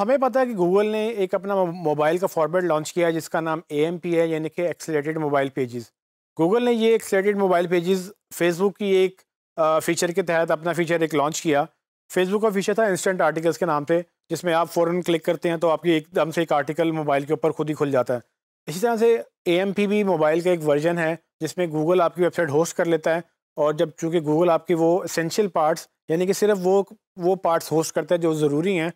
हमें पता है कि गूगल ने एक अपना मोबाइल का फॉर्मेट लॉन्च किया है जिसका नाम ए है यानी कि एक्सेलेटेड मोबाइल पेजेस गूगल ने ये एक्सेलेटेड मोबाइल पेजेस फेसबुक की एक फ़ीचर के तहत अपना फ़ीचर एक लॉन्च किया फेसबुक का फीचर था इंस्टेंट आर्टिकल्स के नाम से जिसमें आप फ़ौरन क्लिक करते हैं तो आपकी एकदम से एक आर्टिकल मोबाइल के ऊपर खुद ही खुल जाता है इसी तरह से ए भी मोबाइल का एक वर्जन है जिसमें गूगल आपकी वेबसाइट होस्ट कर लेता है और जब चूँकि गूगल आपकी वो असेंशियल पार्ट्स यानी कि सिर्फ वो वो पार्ट्स होस्ट करता है जो ज़रूरी हैं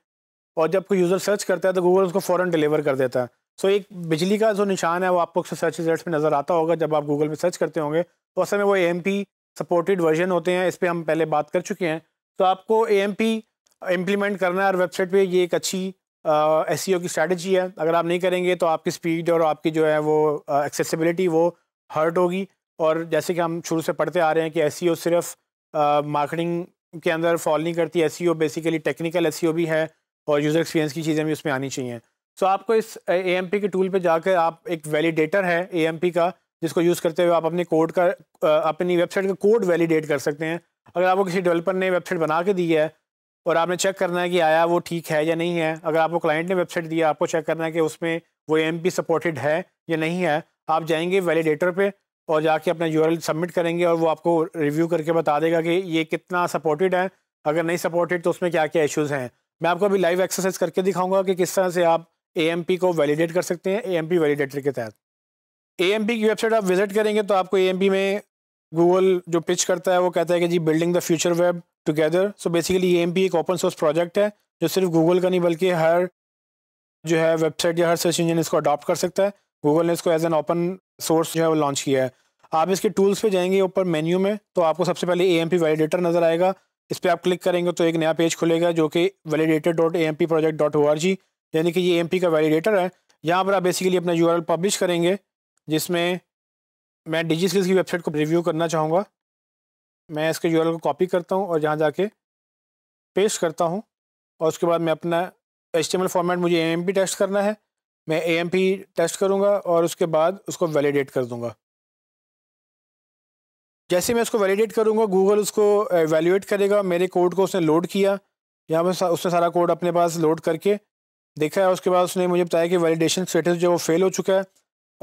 और जब कोई यूज़र सर्च करता है तो गूगल उसको फ़ौरन डिलीवर कर देता है सो so, एक बिजली का जो निशान है वो आपको सर्च रिजल्ट में नज़र आता होगा जब आप गूगल में सर्च करते होंगे तो असल में वो ए सपोर्टेड वर्जन होते हैं इस पर हम पहले बात कर चुके हैं तो आपको ए एम पी इम्प्लीमेंट करना है और वेबसाइट पे ये एक अच्छी एस uh, e की स्ट्रेटजी है अगर आप नहीं करेंगे तो आपकी स्पीड और आपकी जो है वो एक्सेसिबिलिटी uh, वो हर्ट होगी और जैसे कि हम शुरू से पढ़ते आ रहे हैं कि एस e सिर्फ मार्केटिंग uh, के अंदर फॉल नहीं करती एस बेसिकली टेक्निकल एस भी है और यूज़र एक्सपीरियंस की चीज़ें भी उसमें आनी चाहिए सो so, आपको इस ए के टूल पर जाकर आप एक वैलिडेटर है ए का जिसको यूज़ करते हुए आप अपने कोड का अपनी वेबसाइट का कोड वैलिडेट कर सकते हैं अगर आपको किसी डेवलपर ने वेबसाइट बना के दी है और आपने चेक करना है कि आया वो ठीक है या नहीं है अगर आपको क्लाइंट ने वेबसाइट दिया आपको चेक करना है कि उसमें वो एम सपोर्टेड है या नहीं है आप जाएंगे वैलिडेटर पे और जाके अपना यू सबमिट करेंगे और वो आपको रिव्यू करके बता देगा कि ये कितना सपोर्टेड है अगर नहीं सपोर्टेड तो उसमें क्या क्या इशूज़ हैं मैं आपको अभी लाइव एक्सरसाइज करके दिखाऊंगा कि किस तरह से आप ए को वैलिडेट कर सकते हैं ए एम वैलिडेटर के तहत ए की वेबसाइट आप विजिट करेंगे तो आपको ए में गूगल जो पिच करता है वो कहता है कि जी building the future web together so basically a एक ओपन सोर्स प्रोजेक्ट है जो सिर्फ गूगल का नहीं बल्कि हर जो है वेबसाइट या हर सर्च इंजन इसको अडॉप्ट कर सकता है गूगल ने इसको एज एन ओपन सोर्स जो है वो लॉन्च किया है आप इसके टूल्स पे जाएंगे ऊपर मेन्यू में तो आपको सबसे पहले ए एम पी वैलिडेटर नज़र आएगा इस पर आप क्लिक करेंगे तो एक नया पेज खुलेगा जो कि validator dot A M P project dot O R G यानी कि ये एम पी का वैलीडेटर है यहाँ पर आप बेसिकली अपना यू आर एल पब्लिश करेंगे जिसमें मैं डिजी स्किल्स की वेबसाइट को रिव्यू करना चाहूँगा मैं इसके यू आर एल को कॉपी करता हूँ और यहाँ जाके पेस्ट करता हूँ और उसके बाद मैं अपना H T M L format मुझे ए एम पी टेस्ट करना है मैं ए एम पी टेस्ट करूँगा और उसके बाद उसको वैलीडेट कर दूँगा जैसे मैं उसको वैलिडेट करूँगा गूगल उसको वैल्यूएट करेगा मेरे कोड को उसने लोड किया यहाँ पर सा, उसने सारा कोड अपने पास लोड करके देखा है उसके बाद उसने मुझे बताया कि वैलिडेशन स्टेटस जो वो फेल हो चुका है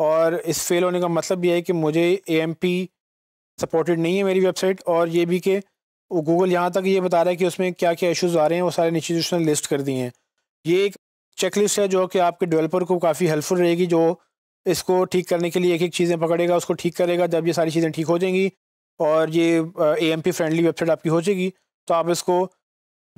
और इस फेल होने का मतलब ये है कि मुझे ए सपोर्टेड नहीं है मेरी वेबसाइट और ये भी कि गूगल यहाँ तक ये बता रहा है कि उसमें क्या क्या इश्यूज़ आ रहे हैं वो सारे नीचे उसने लिस्ट कर दिए हैं ये एक चेकलिस्ट है जो कि आपके डेवलपर को काफ़ी हेल्पफुल रहेगी जो इसको ठीक करने के लिए एक एक चीज़ें पकड़ेगा उसको ठीक करेगा जब ये सारी चीज़ें ठीक हो जाएंगी और ये A M P friendly website आपकी हो जाएगी तो आप इसको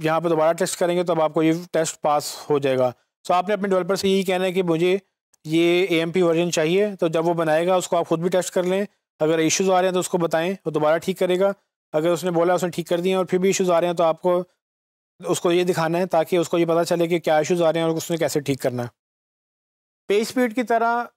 यहाँ पर दोबारा टेस्ट करेंगे तो आपको ये टेस्ट पास हो जाएगा तो आपने अपने डेवलपर से यही कहना है कि मुझे ये ए एम पी वर्जन चाहिए तो जब वो बनाएगा उसको आप खुद भी टेस्ट कर लें अगर इश्यूज़ आ रहे हैं तो उसको बताएं वो दोबारा ठीक करेगा अगर उसने बोला उसने ठीक कर दिया और फिर भी इश्यूज़ आ रहे हैं तो आपको उसको ये दिखाना है ताकि उसको ये पता चले कि क्या इश्यूज़ आ रहे हैं और उसने कैसे ठीक करना है पेज स्पीड की तरह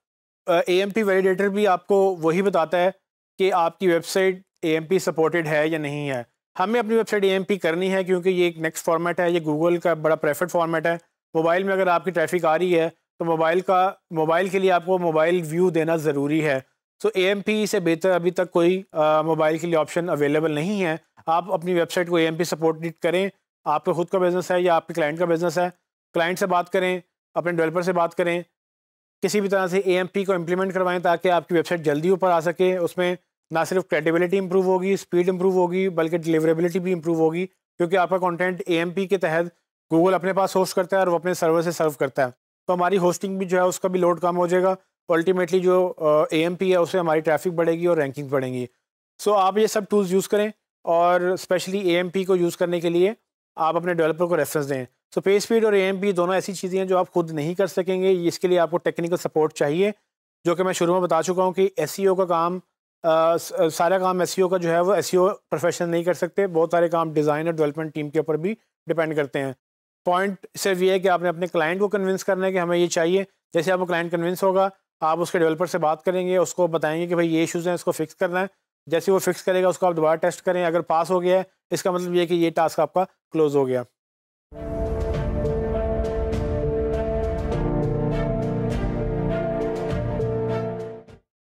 ए एम पी वैलिडेटर भी आपको वही बताता है कि आपकी website A M P supported है या नहीं है हमें अपनी वेबसाइट ए करनी है क्योंकि ये एक नेक्स्ट फॉर्मेट है ये गूगल का बड़ा प्रेफर्ड फॉर्मेट है मोबाइल में अगर आपकी ट्रैफिक आ रही है तो मोबाइल का मोबाइल के लिए आपको मोबाइल व्यू देना ज़रूरी है सो ए से बेहतर अभी तक कोई मोबाइल के लिए ऑप्शन अवेलेबल नहीं है आप अपनी वेबसाइट को ए सपोर्टेड करें आपका खुद का बिज़नेस है या आपके क्लाइंट का बिज़नेस है क्लाइंट से बात करें अपने डेवलपर से बात करें किसी भी तरह से ए एम पी को इम्प्लीमेंट करवाएं ताकि आपकी वेबसाइट जल्दी ऊपर आ सके उसमें ना सिर्फ क्रेडिबिलिटी इंप्रूव होगी स्पीड इंप्रूव होगी बल्कि डिलीवरेबिलिटी भी इंप्रूव होगी क्योंकि आपका कंटेंट ए के तहत गूगल अपने पास होस्ट करता है और वो अपने सर्वर से सर्व करता है तो हमारी होस्टिंग भी जो है उसका भी लोड कम हो जाएगा अल्टीमेटली जो ए एम पी है उससे हमारी ट्रैफिक बढ़ेगी और रैंकिंग बढ़ेंगी सो आप ये सब टूल्स यूज़ करें और स्पेशली ए एम पी को यूज़ करने के लिए आप अपने डेवलपर को रेफरेंस दें सो पे स्पीड और ए एम पी दोनों ऐसी चीज़ें हैं जो आप खुद नहीं कर सकेंगे इसके लिए आपको टेक्निकल सपोर्ट चाहिए जो कि मैं शुरू में बता चुका हूँ कि एस ओ e का काम सारा काम एस e का जो है वो एस प्रोफेशन e नहीं कर सकते बहुत सारे काम डिज़ाइन और डेवलपमेंट टीम के ऊपर भी डिपेंड करते हैं पॉइंट सिर्फ ये है कि आपने अपने क्लाइंट को कन्विंस करना है कि हमें ये चाहिए जैसे आपको क्लाइंट कन्विंस होगा आप उसके डेवलपर से बात करेंगे उसको बताएंगे कि भाई ये इशूज़ हैं इसको फिक्स करना है जैसे वो फिक्स करेगा उसको आप दोबारा टेस्ट करें अगर पास हो गया है इसका मतलब ये कि ये टास्क आपका क्लोज हो गया